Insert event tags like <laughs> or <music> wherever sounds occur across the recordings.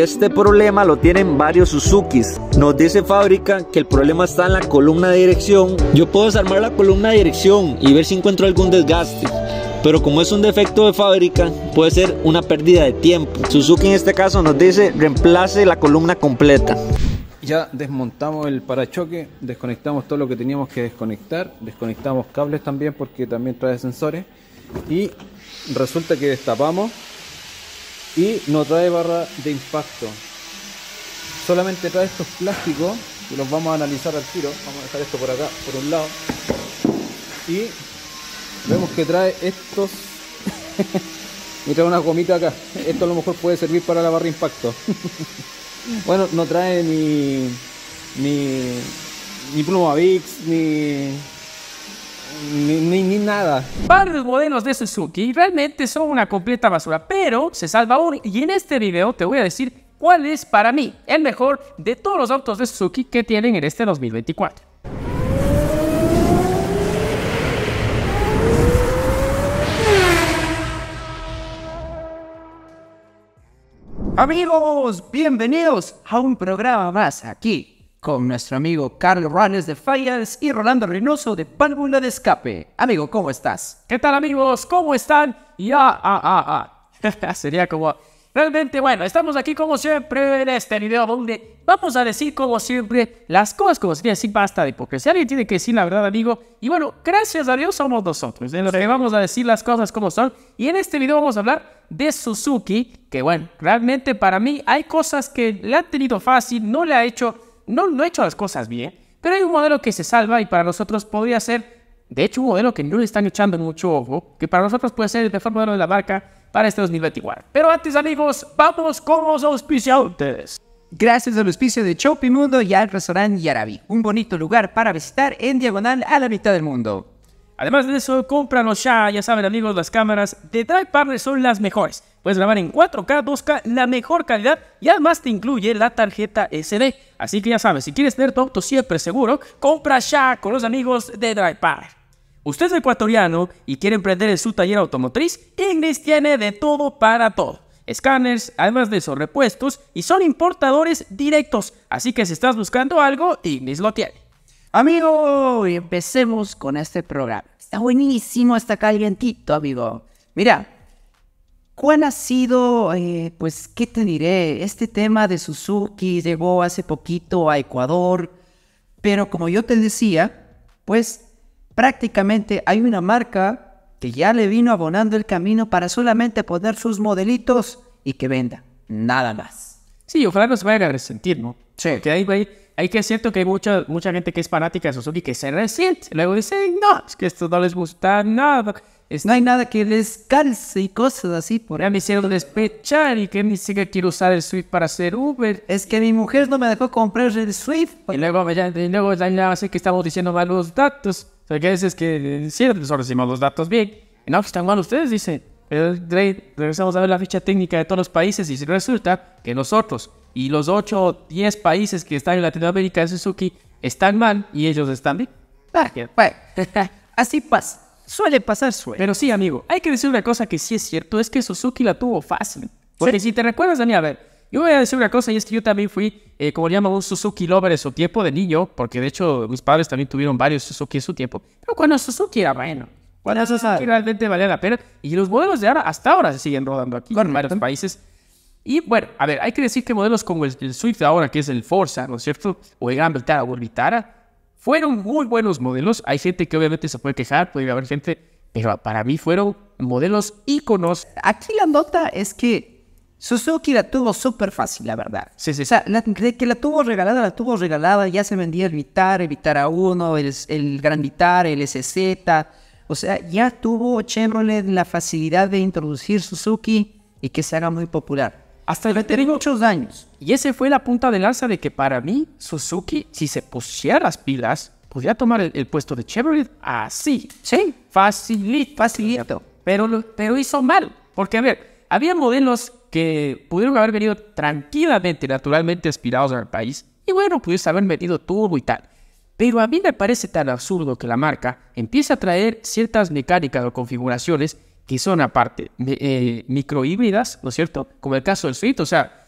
Este problema lo tienen varios Suzukis. Nos dice fábrica que el problema está en la columna de dirección. Yo puedo desarmar la columna de dirección y ver si encuentro algún desgaste. Pero como es un defecto de fábrica, puede ser una pérdida de tiempo. Suzuki en este caso nos dice reemplace la columna completa. Ya desmontamos el parachoque, desconectamos todo lo que teníamos que desconectar, desconectamos cables también porque también trae sensores y resulta que destapamos y no trae barra de impacto. Solamente trae estos plásticos y los vamos a analizar al tiro. Vamos a dejar esto por acá, por un lado. Y vemos que trae estos. <laughs> y trae una gomita acá. Esto a lo mejor puede servir para la barra de impacto. <laughs> bueno, no trae ni. ni. ni pluma VIX, ni ni, nada. Varios modelos de Suzuki realmente son una completa basura, pero se salva uno. Y en este video te voy a decir cuál es para mí el mejor de todos los autos de Suzuki que tienen en este 2024. Amigos, bienvenidos a un programa más aquí con nuestro amigo Carlos Ruanes de fires y Rolando Reynoso de Pálvula de Escape. Amigo, ¿cómo estás? ¿Qué tal amigos? ¿Cómo están? Ya, ah, ah, ah. <laughs> Sería como... Realmente, bueno, estamos aquí como siempre en este video donde vamos a decir como siempre las cosas como sería sin basta de hipocresía. Alguien tiene que decir la verdad, amigo. Y bueno, gracias a Dios somos nosotros. vamos a decir las cosas como son. Y en este video vamos a hablar de Suzuki, que bueno, realmente para mí hay cosas que le han tenido fácil, no le ha hecho no, no he hecho las cosas bien, pero hay un modelo que se salva y para nosotros podría ser, de hecho, un modelo que no le están echando mucho ojo, que para nosotros puede ser el mejor modelo de la marca para este 2024. Pero antes, amigos, vamos con los auspiciantes. Gracias al auspicio de Chopi Mundo y al restaurante Yarabi, un bonito lugar para visitar en diagonal a la mitad del mundo. Además de eso, cómpranos ya, ya saben amigos, las cámaras de Drive son las mejores. Puedes grabar en 4K, 2K, la mejor calidad y además te incluye la tarjeta SD. Así que ya sabes, si quieres tener tu auto siempre seguro, compra ya con los amigos de DrivePar. Usted es ecuatoriano y quiere emprender en su taller automotriz, Ignis tiene de todo para todo. Scanners, además de esos repuestos, y son importadores directos. Así que si estás buscando algo, Ignis lo tiene. Amigo, empecemos con este programa. Está buenísimo, está calientito, amigo. Mira, ¿Cuál ha sido, eh, pues, qué te diré? Este tema de Suzuki llegó hace poquito a Ecuador, pero como yo te decía, pues prácticamente hay una marca que ya le vino abonando el camino para solamente poner sus modelitos y que venda, nada más. Sí, ojalá no se vaya a resentir, ¿no? Sí. Que ahí, ahí hay que siento que hay mucha, mucha gente que es fanática de Suzuki que se resiente. Luego dicen, no, es que esto no les gusta nada. Es... No hay nada que les calce y cosas así. Por ya me hicieron despechar y que ni siquiera quiero usar el Swift para hacer Uber. Es que mi mujer no me dejó comprar el Swift. Y luego, ya, y luego ya, sé que estamos diciendo mal los datos. O sea, que a veces que eh, sí, nosotros decimos los datos bien. Y no, que pues están mal ustedes, dicen. Pero great, regresamos a ver la ficha técnica de todos los países y resulta que nosotros y los 8 o 10 países que están en Latinoamérica de Suzuki están mal y ellos están bien. Ah, <laughs> Así pasa. Suele pasar, suele. Pero sí, amigo, hay que decir una cosa que sí es cierto, es que Suzuki la tuvo fácil. Porque si te recuerdas, Dani, a ver, yo voy a decir una cosa y es que yo también fui, eh, como le llaman, un Suzuki lover en su tiempo de niño, porque de hecho mis padres también tuvieron varios Suzuki en su tiempo. Pero cuando Suzuki era bueno, ¿Cuáles son que realmente valían la pena? Y los modelos de ahora, hasta ahora, se siguen rodando aquí en varios países. Y bueno, a ver, hay que decir que modelos como el, Swift ahora, que es el Forza, ¿no es cierto? O el Gambletara o el Vitara, fueron muy buenos modelos. Hay gente que obviamente se puede quejar, puede haber gente, pero para mí fueron modelos íconos. Aquí la nota es que Suzuki la tuvo súper fácil, la verdad. Sí, sí. O sea, que la tuvo regalada, la tuvo regalada. Ya se vendía el Vitara, el Vitara 1, el, el Gran Vitara, el SZ o sea, ya tuvo Chevrolet la facilidad de introducir Suzuki y que se haga muy popular. Hasta el tengo muchos años. Y ese fue la punta de lanza de que para mí Suzuki, si se pusiera las pilas, podía tomar el, puesto de Chevrolet así. Sí. Facilito. Facilito. Pero, pero hizo mal. Porque, a ver, había modelos que pudieron haber venido tranquilamente, naturalmente aspirados al país. Y bueno, pudiese haber metido turbo y tal. Pero a mí me parece tan absurdo que la marca empiece a traer ciertas mecánicas o configuraciones que son aparte eh, microhíbridas, ¿no es cierto? Como el caso del Swift, o sea,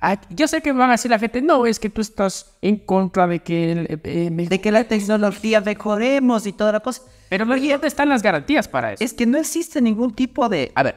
ah, yo sé que van a decir la gente, no, es que tú estás en contra de que... Eh, eh, de que la tecnología mejoremos y toda la cosa. Pero ¿dónde están las garantías para eso? Es que no existe ningún tipo de... A ver,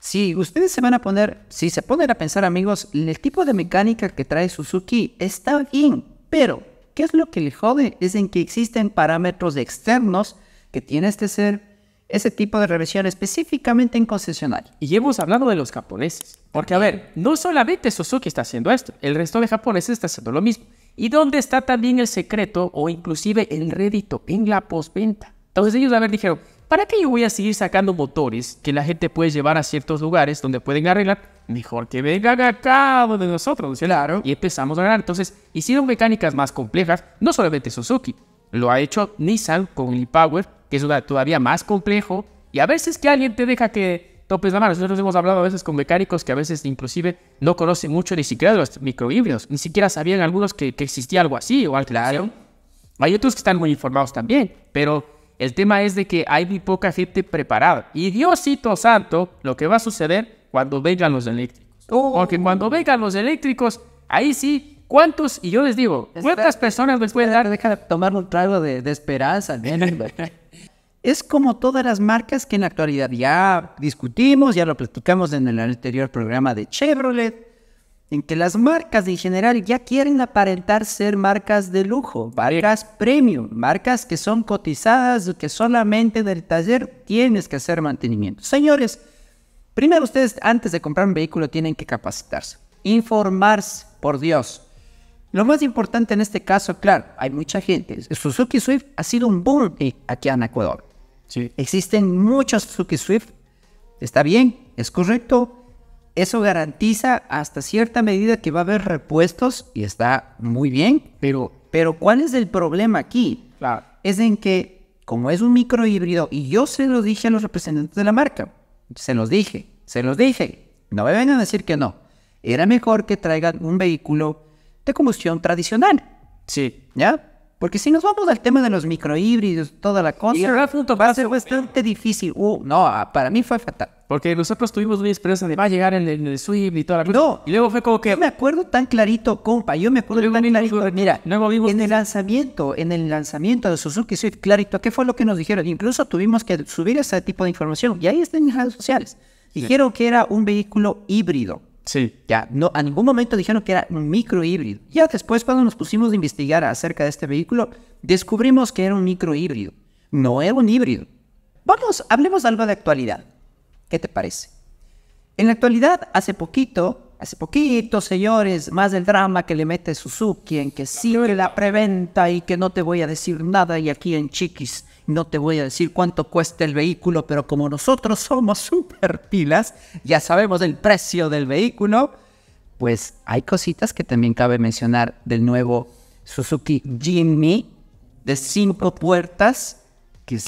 si ustedes se van a poner, si se ponen a pensar amigos, el tipo de mecánica que trae Suzuki está bien, pero ¿Qué es lo que le jode? Es en que existen parámetros externos que tiene que ser ese tipo de revisión específicamente en concesionario. Y hemos hablado de los japoneses. Porque, a ver, no solamente Suzuki está haciendo esto, el resto de japoneses está haciendo lo mismo. ¿Y dónde está también el secreto o inclusive el rédito en la postventa? Entonces ellos, a ver, dijeron, ¿para qué yo voy a seguir sacando motores que la gente puede llevar a ciertos lugares donde pueden arreglar mejor que vengan acá de nosotros. Claro. Y empezamos a ganar. Entonces, hicieron mecánicas más complejas, no solamente Suzuki, lo ha hecho Nissan con el Power, que es todavía más complejo. Y a veces que alguien te deja que topes la mano. Nosotros hemos hablado a veces con mecánicos que a veces inclusive no conocen mucho ni siquiera de los microhíbridos. Ni siquiera sabían algunos que, existía algo así o algo Claro. Hay otros que están muy informados también, pero el tema es de que hay muy poca gente preparada. Y Diosito Santo, lo que va a suceder cuando vengan los eléctricos. aunque oh. Porque cuando vengan los eléctricos, ahí sí, ¿cuántos? Y yo les digo, ¿cuántas personas les puede dar? Deja de tomar un trago de, de esperanza. <laughs> es como todas las marcas que en la actualidad ya discutimos, ya lo platicamos en el anterior programa de Chevrolet, en que las marcas en general ya quieren aparentar ser marcas de lujo, marcas premium, marcas que son cotizadas, que solamente del taller tienes que hacer mantenimiento. Señores, Primero, ustedes antes de comprar un vehículo tienen que capacitarse, informarse, por Dios. Lo más importante en este caso, claro, hay mucha gente. Suzuki Swift ha sido un boom aquí en Ecuador. Sí. Existen muchos Suzuki Swift. Está bien, es correcto. Eso garantiza hasta cierta medida que va a haber repuestos y está muy bien. Pero, pero ¿cuál es el problema aquí? Es en que, como es un microhíbrido, y yo se lo dije a los representantes de la marca, se los dije, se los dije, no me vengan a decir que no. Era mejor que traigan un vehículo de combustión tradicional. Sí. ¿Ya? Porque si nos vamos al tema de los microhíbridos, toda la cosa, y va a ser bastante difícil. Uh, no, ah, para mí fue fatal. Porque nosotros tuvimos una experiencia de va a llegar en el, Swift y toda la No. Y luego fue como que. Yo me acuerdo tan clarito, compa. Yo me acuerdo tan clarito. Mira, luego vimos en el lanzamiento, en el lanzamiento de Suzuki Swift, clarito, ¿qué fue lo que nos dijeron? Incluso tuvimos que subir ese tipo de información. Y ahí está en las redes sociales. Dijeron que era un vehículo híbrido. Sí. Ya, no, a ningún momento dijeron que era un microhíbrido. Ya después, cuando nos pusimos a investigar acerca de este vehículo, descubrimos que era un microhíbrido. No era un híbrido. Vamos, hablemos algo de actualidad. ¿Qué te parece? En la actualidad, hace poquito, hace poquito, señores, más del drama que le mete Suzuki en que sigue la preventa y que no te voy a decir nada y aquí en Chiquis no te voy a decir cuánto cuesta el vehículo, pero como nosotros somos <laughs> super pilas, ya sabemos el precio del vehículo, pues hay cositas que también cabe mencionar del nuevo Suzuki Jimny de cinco puertas, que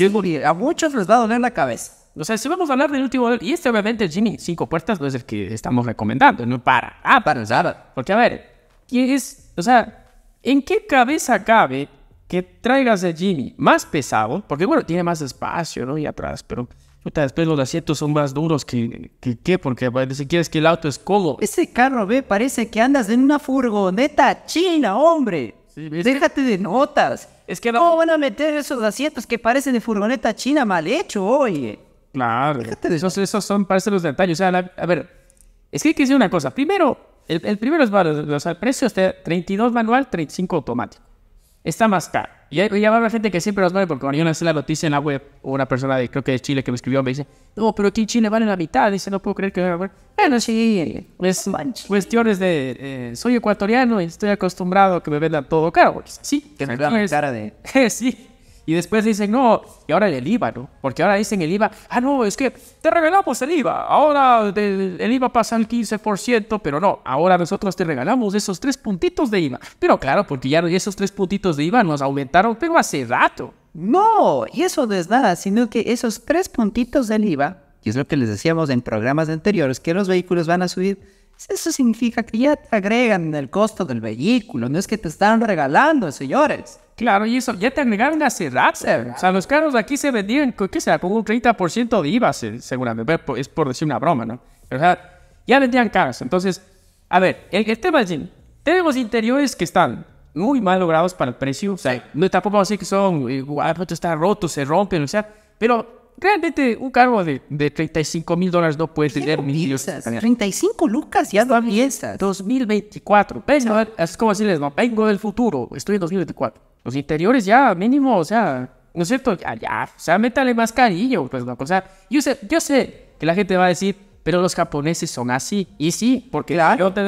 a muchos les va a doler la cabeza. O sea, si vamos a hablar del último, y este obviamente el Jimny cinco puertas no es el que estamos recomendando, no para. Ah, para nada. Porque a ver, es? O sea, ¿en qué cabeza cabe que traigas el Jimmy más pesado, porque bueno, tiene más espacio, ¿no? Y atrás, pero después los asientos son más duros que, qué porque si quieres que el auto es colo Ese carro, ve, parece que andas en una furgoneta china, hombre. Sí, Déjate de notas. Es que ¿Cómo van a meter esos asientos que parecen de furgoneta china mal hecho, oye? Claro. Esos, esos son, parecen los detalles. O sea, a ver, es que hay que decir una cosa. Primero, el, primero es, o sea, el precio está 32 manual, 35 automático está más caro. Y, hay, gente que siempre los vale, porque cuando yo lancé la noticia en la web, una persona de, creo que de Chile que me escribió, me dice, no, pero aquí en Chile vale la mitad. Dice, no puedo creer que... Bueno, sí, es cuestiones de... Eh, soy ecuatoriano y estoy acostumbrado a que me vendan todo caro. Sí, que me vean cara de... <laughs> sí. Y después dicen, no, y ahora el IVA, ¿no? Porque ahora dicen el IVA, ah, no, es que te regalamos el IVA, ahora el IVA pasa al 15%, pero no, ahora nosotros te regalamos esos tres puntitos de IVA. Pero claro, porque ya esos tres puntitos de IVA nos aumentaron, pero hace rato. No, y eso no es nada, sino que esos tres puntitos del IVA, que es lo que les decíamos en programas anteriores, que los vehículos van a subir, eso significa que ya te agregan el costo del vehículo, no es que te están regalando, señores. Claro, y eso, ya te negaron a cerrarse, O sea, los carros aquí se vendían, ¿qué sea? Con un 30% de IVA, seguramente. Es por decir una broma, ¿no? O sea, ya vendían carros. Entonces, a ver, el, tema es, tenemos interiores que están muy mal logrados para el precio. O sea, no, tampoco vamos a decir que son, igual, está roto, se rompen, o sea, pero realmente un cargo de, de 35 mil dólares no puede tener millones. 35 lucas ya no piensas. 2024. es como decirles, no, vengo del futuro, estoy en 2024. Los interiores ya, mínimo, o sea, ¿no es cierto? Ya, o sea, métale más cariño, pues una cosa. Yo sé, yo sé que la gente va a decir, pero los japoneses son así. Y sí, porque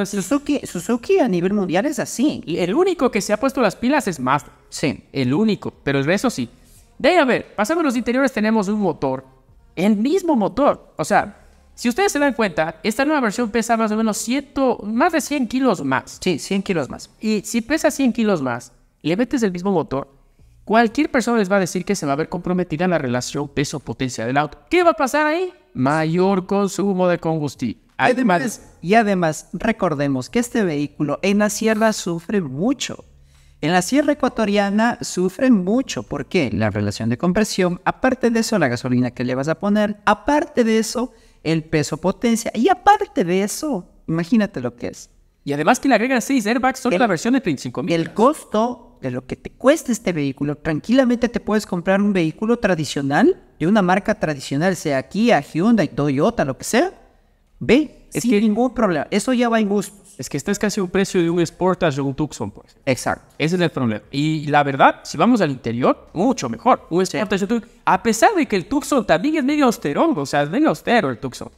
Suzuki, Suzuki a nivel mundial es así. Y el único que se ha puesto las pilas es Mazda. Sí. El único, pero el resto sí. De ahí, a ver, pasando a los interiores, tenemos un motor. El mismo motor. O sea, si ustedes se dan cuenta, esta nueva versión pesa más o menos 100, más de 100 kilos más. Sí, 100 kilos más. Y si pesa 100 kilos más, le metes el mismo motor, cualquier persona les va a decir que se va a ver comprometida en la relación peso-potencia del auto. ¿Qué va a pasar ahí? Mayor consumo de combustible. Además, y además, recordemos que este vehículo en la sierra sufre mucho. En la sierra ecuatoriana sufren mucho porque la relación de compresión, aparte de eso la gasolina que le vas a poner, aparte de eso el peso potencia y aparte de eso, imagínate lo que es. Y además que le agregan 6 airbags, solo la versión de 35 mil. El costo de lo que te cuesta este vehículo, tranquilamente te puedes comprar un vehículo tradicional de una marca tradicional, sea Kia, Hyundai, Toyota, lo que sea. Ve, es sin que... ningún problema. Eso ya va en gusto. Es que estás casi un precio de un Sportage o un Tucson, pues. Exacto. Ese es el problema. Y la verdad, si vamos al interior, mucho mejor. Un Sportage Tucson, a pesar de que el Tucson también es medio austerón, o sea, es medio austero el Tucson.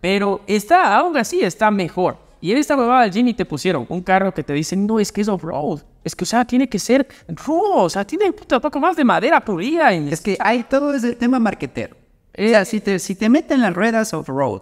Pero está, aún así, está mejor. Y en esta huevada del Jimmy te pusieron un carro que te dicen, no, es que es off-road. Es que, o sea, tiene que ser rudo, o sea, tiene un poco más de madera pulida. En es que hay todo ese tema marquetero. o eh, si te, si te meten las ruedas off-road,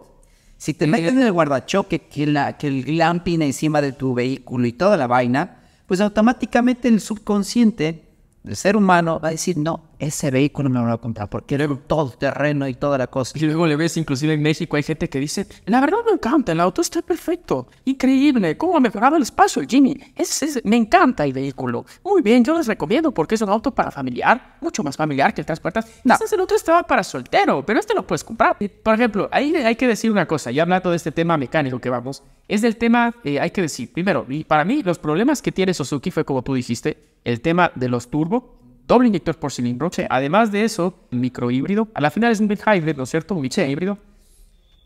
si te meten en el guardachoque, que, la, que el glamping encima de tu vehículo y toda la vaina, pues automáticamente el subconsciente, del ser humano, va a decir, no, ese vehículo me lo voy a comprar porque luego todo el terreno y toda la cosa. Y luego le ves, inclusive en México hay gente que dice, la verdad me encanta, el auto está perfecto, increíble, cómo ha mejorado el espacio, Jimmy. Es, es, me encanta el vehículo. Muy bien, yo les recomiendo porque es un auto para familiar, mucho más familiar que el tres puertas. No. el otro estaba para soltero, pero este lo puedes comprar. Por ejemplo, ahí hay que decir una cosa, ya hablando de este tema mecánico que vamos, es del tema, eh, hay que decir, primero, y para mí los problemas que tiene Suzuki fue como tú dijiste, el tema de los turbo, doble inyector por cilindro. Además de eso, microhíbrido. A la final es un bit hybrid, ¿no es cierto? Un híbrido.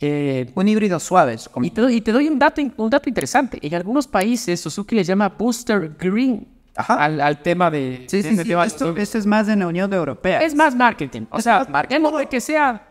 Eh, un híbrido suave. Y te, doy, un, dato, un dato interesante. En algunos países Suzuki le llama booster green al, tema de... Sí, sí, sí. esto, es más de la Unión Europea. Es más marketing. O sea, marketing. el nombre que sea,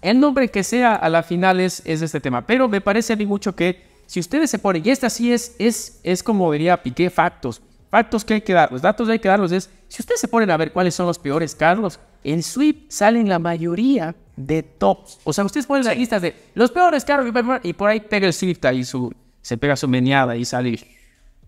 el nombre que sea a la final es, es este tema. Pero me parece a mí mucho que si ustedes se ponen, y esta sí es, es, es como diría Piqué, factos. Datos que hay que dar, los datos que hay que darlos es, si ustedes se ponen a ver cuáles son los peores carros, en Sweep salen la mayoría de tops. O sea, ustedes ponen las listas de los peores carros y por ahí pega el Swift ahí su, se pega su meneada y salir.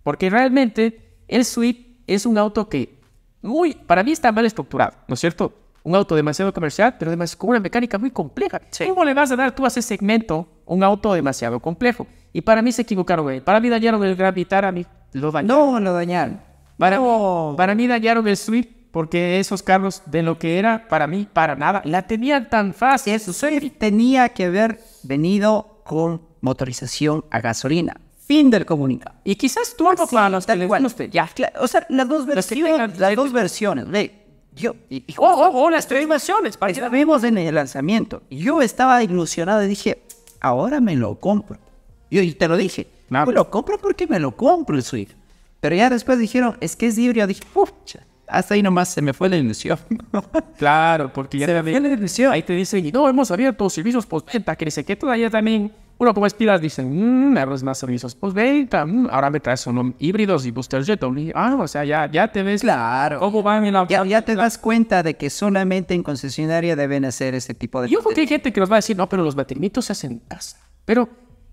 Porque realmente el Swift es un auto que, muy, para mí está mal estructurado, ¿no es cierto? Un auto demasiado comercial, pero además con una mecánica muy compleja. ¿Cómo le vas a dar tú a ese segmento un auto demasiado complejo? Y para mí se equivocaron, güey. Para mí dañaron el Gravitar a mi lo dañaron. No, lo dañaron. Para, mí dañaron el Swift porque esos carros de lo que era, para mí, para nada, la tenían tan fácil. Eso Swift tenía que haber venido con motorización a gasolina. Fin del comunicado. Y quizás tú... Así, planos O sea, las dos versiones. Las dos versiones. Yo, y, oh, oh, oh, las tres versiones. para vimos en el lanzamiento. Yo estaba ilusionado y dije, ahora me lo compro. y te lo dije, Claro. Pues lo compro porque me lo compro el switch, Pero ya después dijeron, es que es híbrido. Dije, pucha, hasta ahí nomás se me fue la ilusión. <laughs> claro, porque ya se me fue la ilusión. Ahí te dicen, no, hemos abierto servicios postventa, que dice que todavía también uno como pilas dicen, mmm, errores más servicios postventa, mmm, ahora me traes unos híbridos y booster jet. Y, ah, o sea, ya, ya te ves. Claro. ¿Cómo va en la... ya, ya, te das cuenta de que solamente en concesionaria deben hacer ese tipo de. Yo creo que hay gente que nos va a decir, no, pero los baterimitos se hacen en casa. Pero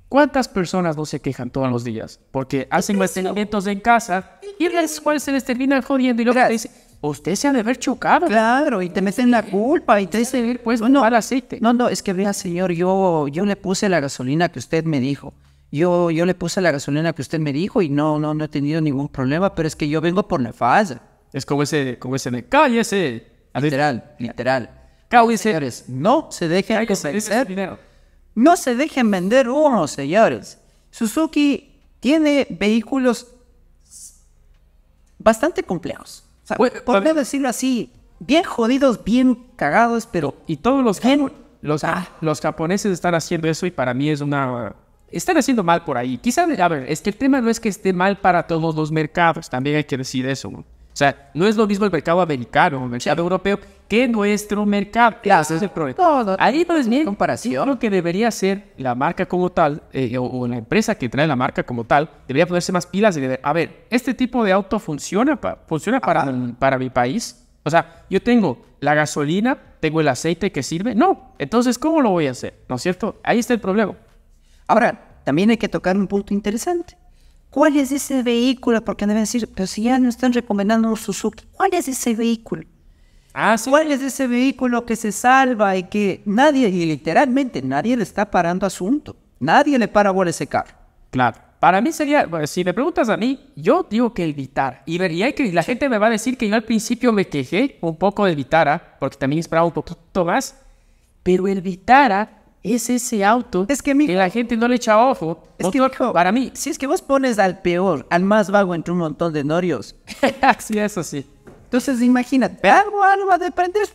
¿Cuántas personas no se quejan todos los días? Porque hacen mantenimientos en casa y después se les termina jodiendo y luego te dicen, usted se ha de ver chocado. Claro, y te meten la culpa y te dicen, pues, bueno, al aceite. No, no, es que vea, señor, yo, yo le puse la gasolina que usted me dijo. Yo, yo le puse la gasolina que usted me dijo y no, no, no he tenido ningún problema, pero es que yo vengo por la Es como ese, como ese de cállese. Literal, literal. Cállese. Señores, no se dejen convencer no se dejen vender unos, señores. Suzuki tiene vehículos bastante complejos. por decirlo así, bien jodidos, bien cagados, pero... Y todos los, los, ah. los japoneses están haciendo eso y para mí es una... Están haciendo mal por ahí. Quizá, a ver, es que el tema no es que esté mal para todos los mercados, también hay que decir eso. ¿no? O sea, no es lo mismo el mercado americano o el mercado europeo que nuestro mercado. Claro, es el problema. Ahí no es mi comparación. Lo que debería ser la marca como tal, eh, o, la empresa que trae la marca como tal, debería ponerse más pilas y decir, a ver, este tipo de auto funciona, funciona para, para mi país. O sea, yo tengo la gasolina, tengo el aceite que sirve. No, entonces, ¿cómo lo voy a hacer? ¿No es cierto? Ahí está el problema. Ahora, también hay que tocar un punto interesante. ¿Cuál es ese vehículo? Porque deben decir, pero si ya no están recomendando un Suzuki, ¿cuál es ese vehículo? Ah, ¿Cuál es ese vehículo que se salva y que nadie, y literalmente nadie le está parando asunto? Nadie le para a ese carro. Claro. Para mí sería, si me preguntas a mí, yo digo que el Vitara. Y, vería que, la gente me va a decir que yo al principio me quejé un poco del Vitara, ¿ah? porque también esperaba un poquito más. Pero el Vitara ¿ah? es ese auto es que, la gente no le echa ojo. Es que, para mí. Si es que vos pones al peor, al más vago entre un montón de norios. <laughs> sí, eso sí. Entonces imagínate, algo, algo va a depender.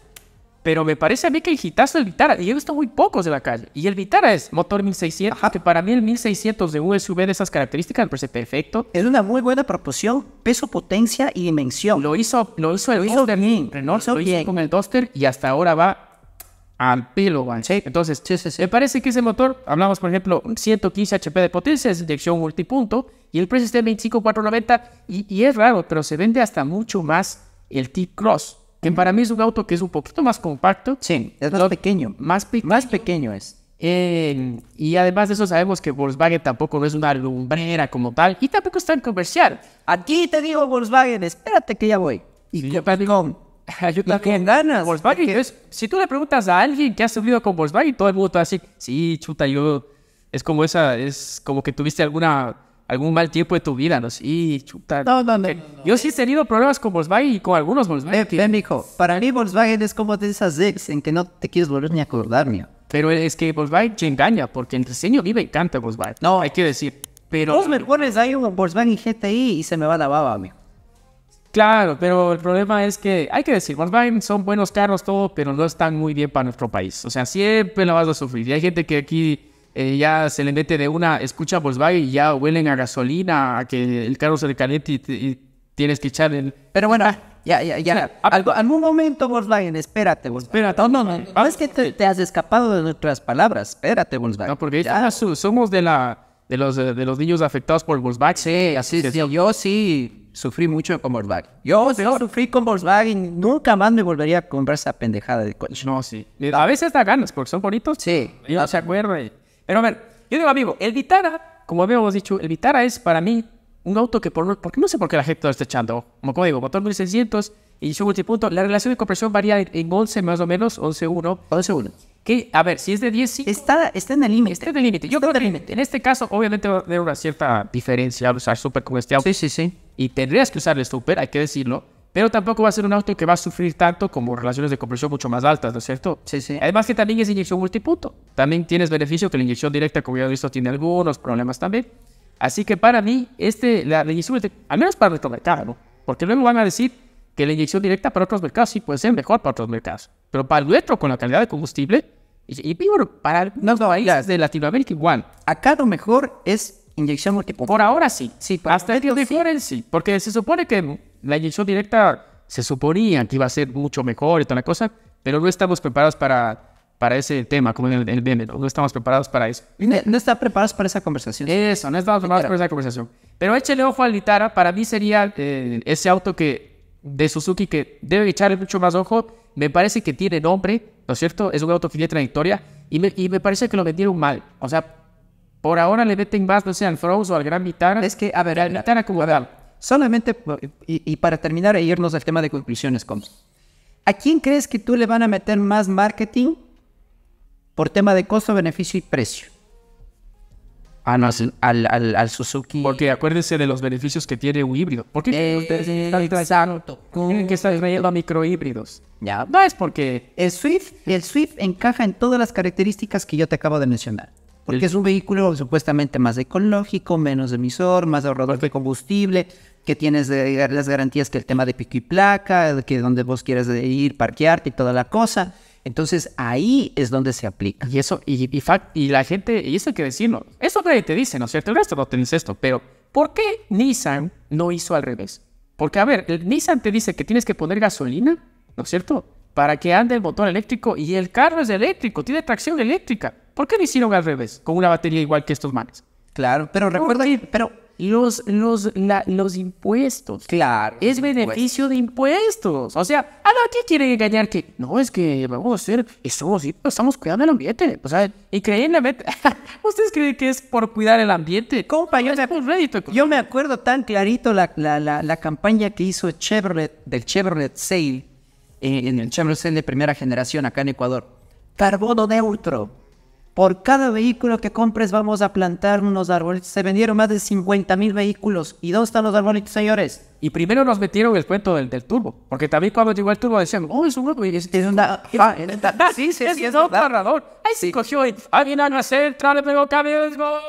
Pero me parece a mí que el hitazo el Vitara, y he visto muy pocos de la calle, y el Vitara es motor 1600, que para mí el 1600 de USB de esas características me parece perfecto. Es una muy buena proporción, peso, potencia y dimensión. Lo hizo, lo hizo el hizo Renault, lo hizo con el Duster y hasta ahora va al pelo, ¿sí? Entonces, me parece que ese motor, hablamos por ejemplo, 115 HP de potencia, es inyección multipunto, y el precio está en 25,490, y, es raro, pero se vende hasta mucho más el T-Cross, que para mí es un auto que es un poquito más compacto. Sí, es más pequeño. Más, pequeño es. Eh, y además de eso sabemos que Volkswagen tampoco es una lumbrera como tal y tampoco está en comercial. Aquí te digo Volkswagen, espérate que ya voy. Y yo yo, <laughs> Yo también. ganas? Volkswagen. si tú le preguntas a alguien que ha subido con Volkswagen, todo el mundo está así, sí, chuta, yo. Es como esa, es como que tuviste alguna algún mal tiempo de tu vida, ¿no? Sí, chuta. No, no, eh, Yo sí he tenido problemas con Volkswagen y con algunos Volkswagen. Eh, mijo, para mí Volkswagen es como de esas ex en que no te quieres volver ni a acordar, mío. Pero es que Volkswagen te engaña, porque el diseño vive y canta, Volkswagen. No, hay que decir. Pero... Los mejores hay un Volkswagen GTI y se me va la baba, amigo. Claro, pero el problema es que hay que decir, Volkswagen son buenos carros, todo, pero no están muy bien para nuestro país. O sea, siempre lo vas a sufrir. Y hay gente que aquí eh, ya se le mete de una, escucha Volkswagen y ya huelen a gasolina, a que el carro se le caliente y, tienes que echar el... Pero bueno, ya, ya, ya. Algo, algún momento, Volkswagen, espérate, Volkswagen. Espérate. No, no, no. es que te, has escapado de nuestras palabras. Espérate, Volkswagen. No, porque ya. somos de la... De los, de los niños afectados por Volkswagen. Sí, así yo sí sufrí mucho con Volkswagen. Yo, oh, yo sufrí con Volkswagen, nunca más me volvería a comprar esa pendejada de coche. No, sí. A veces da ganas porque son bonitos. Sí. Yo no se acuerdo. Pero a ver, yo digo, amigo, el Vitara, como habíamos dicho, el Vitara es para mí un auto que por, porque no sé por qué la gente lo está echando. Como, como digo, motor 1600 y su la relación de compresión varía en 11 más o menos, 11-1. 11-1. Que, a ver, si es de 10, sí. Está, está en el límite. Está en el límite. Yo creo que en este caso, obviamente, va a haber una cierta diferencia al usar Super con este auto. Sí, sí, sí. Y tendrías que usar el Super, hay que decirlo. Pero tampoco va a ser un auto que va a sufrir tanto como relaciones de compresión mucho más altas, ¿no es cierto? Sí, sí. Además que también es inyección multipunto. También tienes beneficio que la inyección directa, como ya he visto, tiene algunos problemas también. Así que para mí, este, la, inyección, al menos para el ¿no? Porque luego van a decir, que la inyección directa para otros mercados sí puede ser mejor para otros mercados, pero para el nuestro, con la calidad de combustible, y, y para las de Latinoamérica igual. Acá lo mejor es inyección multipunto Por ahora sí. sí Hasta el día este sí. Porque se supone que la inyección directa se suponía que iba a ser mucho mejor y toda la cosa, pero no estamos preparados para, para ese tema, como en el BMW. no estamos preparados para eso. No, está estamos preparados para esa conversación. Eso, no estamos preparados para esa conversación. Pero échale ojo al Litara, para mí sería eh, ese auto que de Suzuki que debe echarle mucho más ojo. Me parece que tiene nombre, ¿no es cierto? Es una auto trayectoria y me, y me parece que lo vendieron mal. O sea, por ahora le meten más, no sé, al Froze o al Gran Vitara. Es que, a ver, Vitara Solamente, y, para terminar e irnos al tema de conclusiones, ¿A quién crees que tú le van a meter más marketing por tema de costo, beneficio y precio? Ah, no, al, al, Suzuki. Porque acuérdense de los beneficios que tiene un híbrido. ¿Por qué ustedes eh, están que trayendo a microhíbridos? Ya, no es porque... El Swift, el Swift encaja en todas las características que yo te acabo de mencionar. Porque es un vehículo supuestamente más ecológico, menos emisor, más ahorrador de combustible, que tienes las garantías que el tema de pico y placa, que donde vos quieras ir, parquearte y toda la cosa. Entonces ahí es donde se aplica. Y eso, y, la gente, y eso hay que decirlo, eso te dice, ¿no es cierto? El resto no tienes esto, pero ¿por qué Nissan no hizo al revés? Porque, a ver, el Nissan te dice que tienes que poner gasolina, ¿no es cierto? Para que ande el motor eléctrico y el carro es eléctrico, tiene tracción eléctrica. ¿Por qué lo hicieron al revés? Con una batería igual que estos manes. Claro, pero recuerda, pero los, los, los impuestos. Claro. Es beneficio de impuestos. O sea, ¿a no tiene quieren engañar que no es que vamos a hacer eso, sí, estamos cuidando el ambiente. O sea, increíblemente, <laughs> ¿ustedes creen que es por cuidar el ambiente? Compa, yo, yo, me acuerdo tan clarito la, campaña que hizo Chevrolet, del Chevrolet Sale, eh, en, el Chevrolet Sale de primera generación acá en Ecuador. Carbono neutro por cada vehículo que compres vamos a plantar unos árboles. Se vendieron más de 50 mil vehículos. ¿Y dónde están los arbolitos, señores? Y primero nos metieron el cuento del, del turbo. Porque también cuando llegó el turbo decían, oh, es un grupo. Es, es una... Ah, <laughs> sí, sí, es, sí, es un narrador. Ahí sí cogió y... Alguien a nacer, trae, pegó cabezas! gol,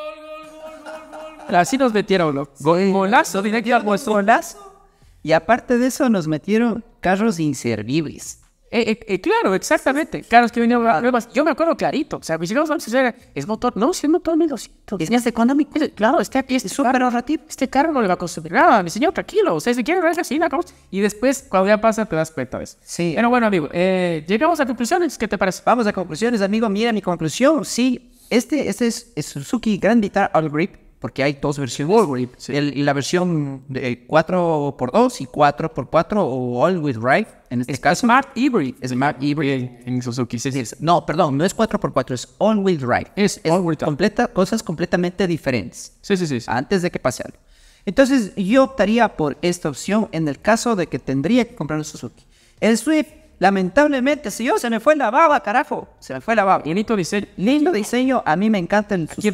Así nos metieron, ¿no? Golazo, directo al Golazo. Y aparte de eso nos metieron carros inservibles eh, eh, eh, claro, exactamente. Claro, es que nuevas. Ah. Yo me acuerdo clarito. O sea, mis hijos van es motor. No, si es motor 1200. Es cuando mi Claro, este aquí es este súper ahorrativo. Este carro no le va a consumir nada. Mi señor, tranquilo. O sea, si quiere, ver sí, la Y después, cuando ya pasa, te das cuenta Sí. Pero bueno, amigo, llegamos a conclusiones. ¿Qué te parece? Vamos a conclusiones, amigo. Mira mi conclusión. Sí, este, este es, Suzuki Grand Guitar All Grip porque hay dos versiones y la versión de 4x2 y 4x4 o All With Drive, en este es caso. Smart Hybrid. Smart Hybrid. En Suzuki, No, perdón, no es 4x4, es All With Drive. Es, es all completa, cosas completamente diferentes. Sí, sí, sí, sí. Antes de que pase algo. Entonces, yo optaría por esta opción en el caso de que tendría que comprar un Suzuki. El Swift Lamentablemente, si yo se me fue la baba, carajo. Se me fue la baba. Lindo diseño. Lindo diseño, a mí me encanta el Aquí,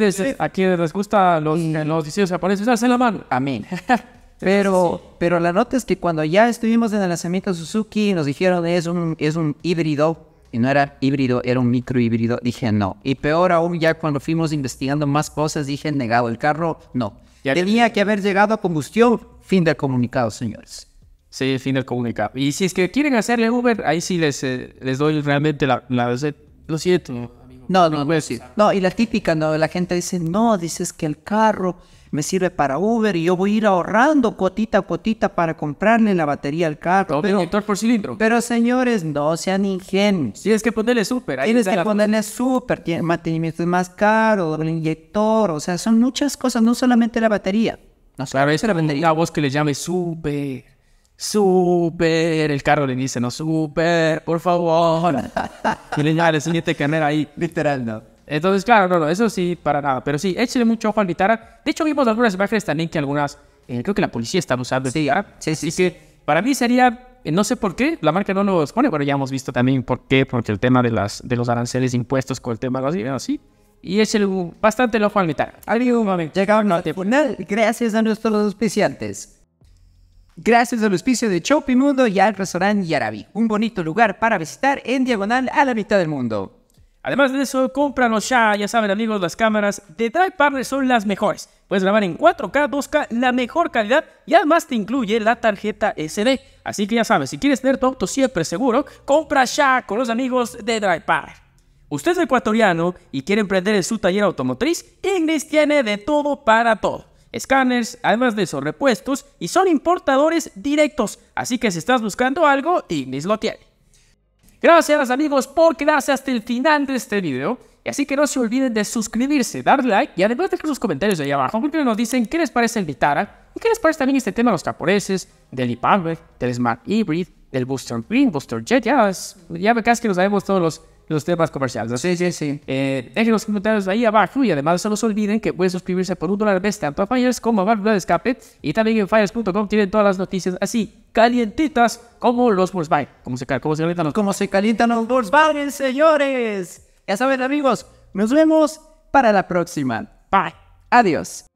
les, les gusta los, los diseños aparecen ah, en la mano. Amén. <laughs> pero, pero la nota es que cuando ya estuvimos en el lanzamiento Suzuki, nos dijeron es un, es un híbrido. Y no era híbrido, era un micro híbrido. Dije no. Y peor aún, ya cuando fuimos investigando más cosas, dije negado. El carro, no. Tenía que haber llegado a combustión. Fin del comunicado, señores. Sí, define el comunicado. Y si es que quieren hacerle Uber, ahí sí les, eh, les doy realmente la, la, Lo siento. No, no, no, decir. no. Y la típica, no, la gente dice, no, dices que el carro me sirve para Uber y yo voy a ir ahorrando cotita a cotita para comprarle la batería al carro. Pero, inyector por cilindro. Pero señores, no sean ingenuos. Tienes que ponerle súper. Tienes que ponerle súper, mantenimiento es más caro, el inyector, o sea, son muchas cosas, no solamente la batería. No claro, la vendería a voz que le llame súper. Super, el carro le dice, no, super, por favor. <laughs> y le el ah, siguiente ahí. Literal, no. Entonces, claro, no, no, eso sí, para nada. Pero sí, échale mucho ojo al guitarra. De hecho, vimos algunas imágenes también que algunas, eh, creo que la policía está usando. Sí, este sí, sí. que para mí sería, eh, no sé por qué, la marca no nos pone, pero ya hemos visto también por qué, porque el tema de, las, de los aranceles impuestos con el tema así, así. bueno, sí. Y échale bastante el ojo al guitarra. un momento. Llegamos al final. Gracias a nuestros auspiciantes gracias al auspicio de Shopping Mundo y al restaurante Yarabi, un bonito lugar para visitar en diagonal a la mitad del mundo. Además de eso, cómpranos ya, ya saben amigos, las cámaras de Drive son las mejores. Puedes grabar en 4K, 2K, la mejor calidad y además te incluye la tarjeta SD. Así que ya sabes, si quieres tener tu auto siempre seguro, compra ya con los amigos de Drive Usted es ecuatoriano y quiere emprender en su taller automotriz, Ignis tiene de todo para todo Scanners, además de esos repuestos, y son importadores directos, así que si estás buscando algo, Ignis lo tiene. Gracias amigos por quedarse hasta el final de este video, y así que no se olviden de suscribirse, dar like y además de dejar sus comentarios ahí abajo porque nos dicen qué les parece el Vitara y qué les parece también este tema de los traporeses del e del Smart Hybrid, del Booster Green, Booster Jet, ya, ya casi que nos sabemos todos los los temas comerciales. Sí, sí, sí. Eh, dejen los comentarios ahí abajo y además no se olviden que pueden suscribirse por un dólar al mes tanto a Fires como a Escape y también en Fires.com tienen todas las noticias así calientitas como los Volkswagen. ¿Cómo se, se calientan los, ¿Cómo se calientan los Volkswagen, señores? Ya saben amigos, nos vemos para la próxima. Bye. Adiós.